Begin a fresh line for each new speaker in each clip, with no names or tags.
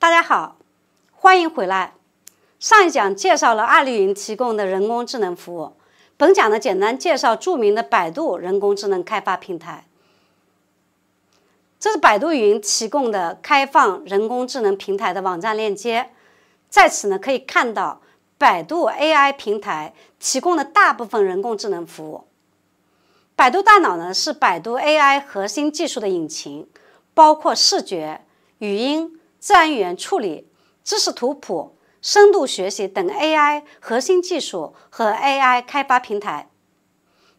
大家好，欢迎回来。上一讲介绍了阿里云提供的人工智能服务，本讲呢简单介绍著名的百度人工智能开发平台。这是百度云提供的开放人工智能平台的网站链接，在此呢可以看到百度 AI 平台提供的大部分人工智能服务。百度大脑呢是百度 AI 核心技术的引擎，包括视觉、语音。自然语言处理、知识图谱、深度学习等 AI 核心技术和 AI 开发平台，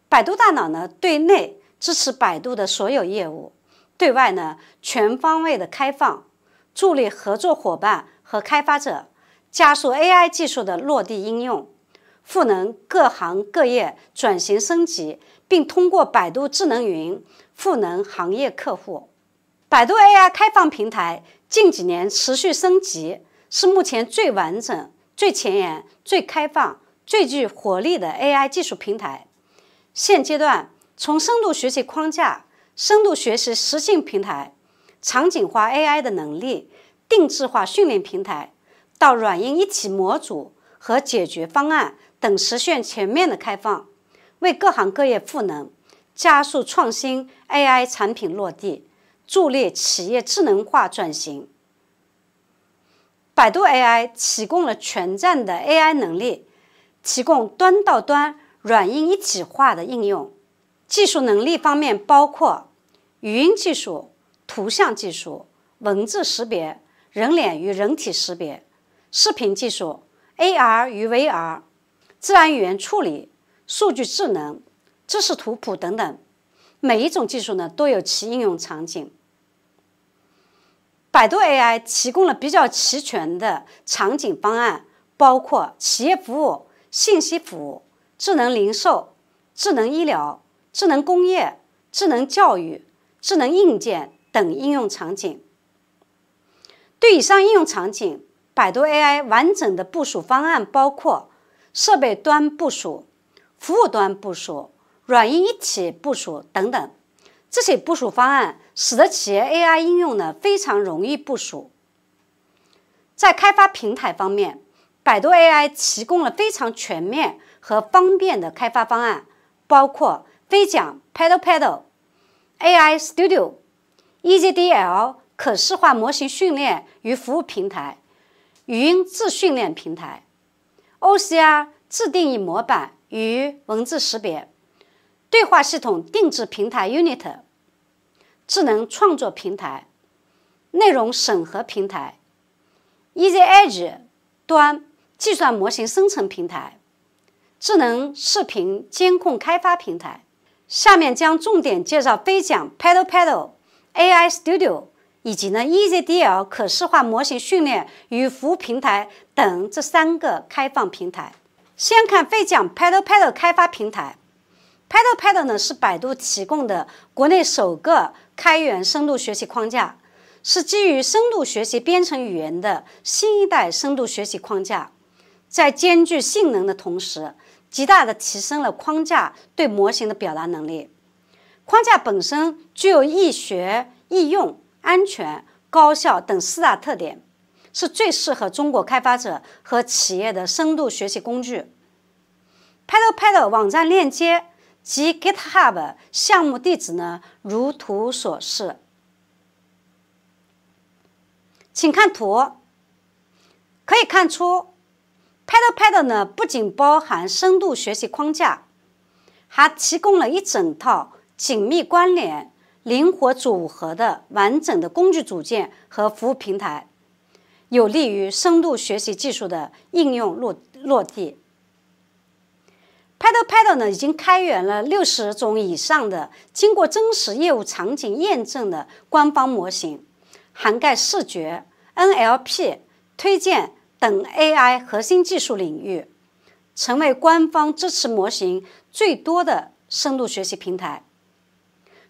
百度大脑呢，对内支持百度的所有业务，对外呢全方位的开放，助力合作伙伴和开发者加速 AI 技术的落地应用，赋能各行各业转型升级，并通过百度智能云赋能行业客户。百度 AI 开放平台近几年持续升级，是目前最完整、最前沿、最开放、最具活力的 AI 技术平台。现阶段，从深度学习框架、深度学习实性平台、场景化 AI 的能力、定制化训练平台，到软硬一体模组和解决方案等，实现全面的开放，为各行各业赋能，加速创新 AI 产品落地。助力企业智能化转型，百度 AI 提供了全站的 AI 能力，提供端到端软硬一体化的应用。技术能力方面包括语音技术、图像技术、文字识别、人脸与人体识别、视频技术、AR 与 VR、自然语言处理、数据智能、知识图谱等等。每一种技术呢都有其应用场景。百度 AI 提供了比较齐全的场景方案，包括企业服务、信息服务、智能零售、智能医疗、智能工业、智能教育、智能硬件等应用场景。对以上应用场景，百度 AI 完整的部署方案包括设备端部署、服务端部署。软硬一体部署等等，这些部署方案使得企业 AI 应用呢非常容易部署。在开发平台方面，百度 AI 提供了非常全面和方便的开发方案，包括飞桨 PaddlePaddle、AI Studio、EgDL 可视化模型训练与服务平台、语音自训练平台、OCR 自定义模板与文字识别。对话系统定制平台 Unit、智能创作平台、内容审核平台、Edge 端计算模型生成平台、智能视频监控开发平台。下面将重点介绍飞桨 PaddlePaddle、AI Studio 以及呢 EasyDL 可视化模型训练与服务平台等这三个开放平台。先看飞桨 PaddlePaddle 开发平台。PaddlePaddle 呢是百度提供的国内首个开源深度学习框架，是基于深度学习编程语言的新一代深度学习框架，在兼具性能的同时，极大的提升了框架对模型的表达能力。框架本身具有易学、易用、安全、高效等四大特点，是最适合中国开发者和企业的深度学习工具。PaddlePaddle 网站链接。及 GitHub 项目地址呢？如图所示，请看图，可以看出 p d t o p c d 呢不仅包含深度学习框架，还提供了一整套紧密关联、灵活组合的完整的工具组件和服务平台，有利于深度学习技术的应用落落地。PaddlePaddle 呢已经开源了六十种以上的经过真实业务场景验证的官方模型，涵盖视觉、NLP、推荐等 AI 核心技术领域，成为官方支持模型最多的深度学习平台，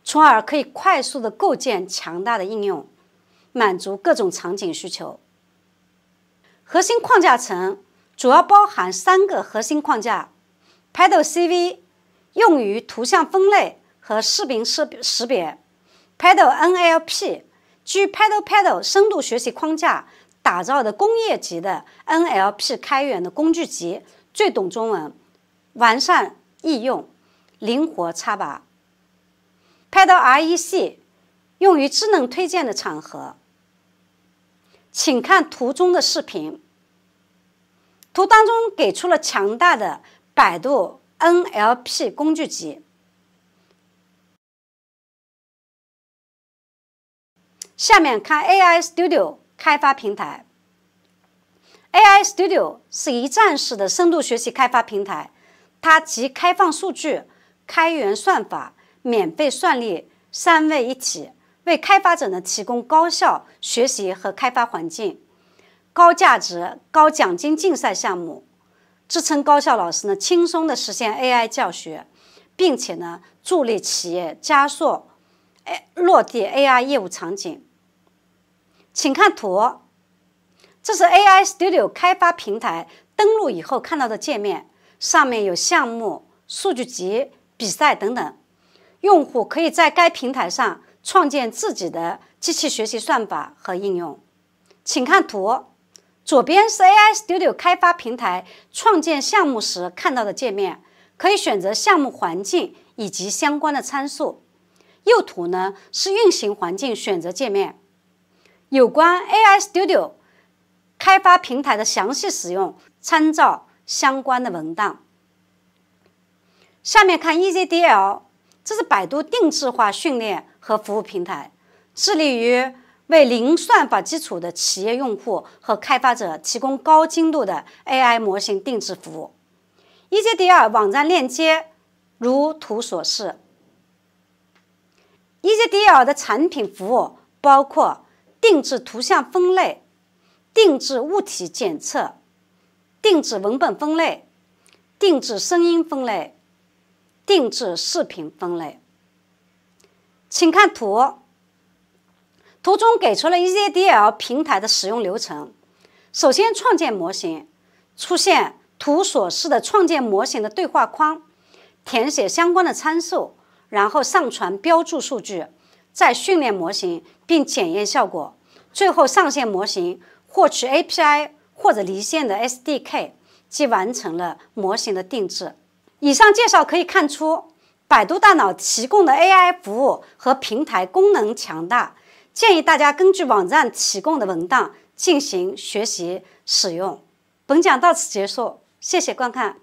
从而可以快速的构建强大的应用，满足各种场景需求。核心框架层主要包含三个核心框架。PaddleCV 用于图像分类和视频识识别。PaddleNLP 基 PaddlePaddle 深度学习框架打造的工业级的 NLP 开源的工具集，最懂中文，完善易用，灵活插拔。PaddleREC 用于智能推荐的场合。请看图中的视频，图当中给出了强大的。百度 NLP 工具集。下面看 AI Studio 开发平台。AI Studio 是一站式的深度学习开发平台，它集开放数据、开源算法、免费算力三位一体，为开发者呢提供高效学习和开发环境，高价值、高奖金竞赛项目。支撑高校老师呢，轻松的实现 AI 教学，并且呢，助力企业加速 A 落地 AI 业务场景。请看图，这是 AI Studio 开发平台登录以后看到的界面，上面有项目、数据集、比赛等等。用户可以在该平台上创建自己的机器学习算法和应用。请看图。左边是 AI Studio 开发平台创建项目时看到的界面，可以选择项目环境以及相关的参数。右图呢是运行环境选择界面。有关 AI Studio 开发平台的详细使用，参照相关的文档。下面看 e z d l 这是百度定制化训练和服务平台，致力于。为零算法基础的企业用户和开发者提供高精度的 AI 模型定制服务。e j d r 网站链接如图所示。e j d r 的产品服务包括定制图像分类、定制物体检测、定制文本分类、定制声音分类、定制视频分类。请看图。图中给出了 E Z D L 平台的使用流程：首先创建模型，出现图所示的创建模型的对话框，填写相关的参数，然后上传标注数据，再训练模型并检验效果，最后上线模型，获取 A P I 或者离线的 S D K，即完成了模型的定制。以上介绍可以看出，百度大脑提供的 A I 服务和平台功能强大。建议大家根据网站提供的文档进行学习使用。本讲到此结束，谢谢观看。